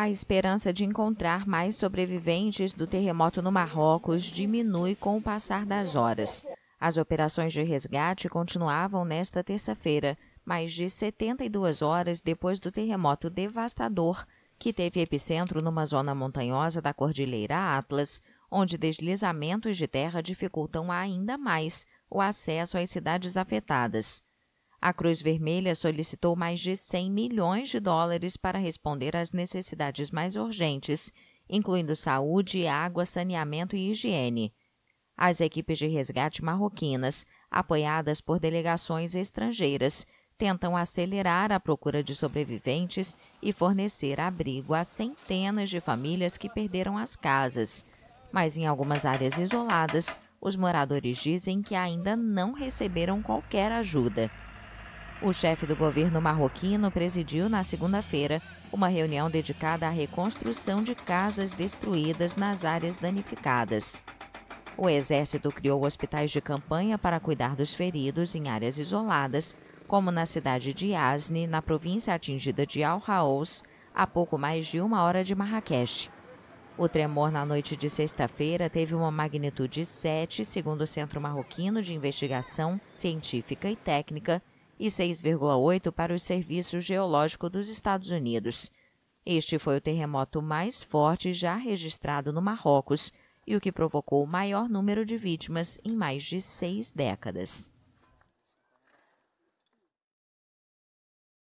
A esperança de encontrar mais sobreviventes do terremoto no Marrocos diminui com o passar das horas. As operações de resgate continuavam nesta terça-feira, mais de 72 horas depois do terremoto devastador que teve epicentro numa zona montanhosa da Cordilheira Atlas, onde deslizamentos de terra dificultam ainda mais o acesso às cidades afetadas. A Cruz Vermelha solicitou mais de 100 milhões de dólares para responder às necessidades mais urgentes, incluindo saúde, água, saneamento e higiene. As equipes de resgate marroquinas, apoiadas por delegações estrangeiras, tentam acelerar a procura de sobreviventes e fornecer abrigo a centenas de famílias que perderam as casas. Mas em algumas áreas isoladas, os moradores dizem que ainda não receberam qualquer ajuda. O chefe do governo marroquino presidiu na segunda-feira uma reunião dedicada à reconstrução de casas destruídas nas áreas danificadas. O exército criou hospitais de campanha para cuidar dos feridos em áreas isoladas, como na cidade de Asne, na província atingida de Al-Raous, a pouco mais de uma hora de Marrakech. O tremor na noite de sexta-feira teve uma magnitude 7, segundo o Centro Marroquino de Investigação Científica e Técnica, e 6,8 para o Serviço Geológico dos Estados Unidos. Este foi o terremoto mais forte já registrado no Marrocos e o que provocou o maior número de vítimas em mais de seis décadas.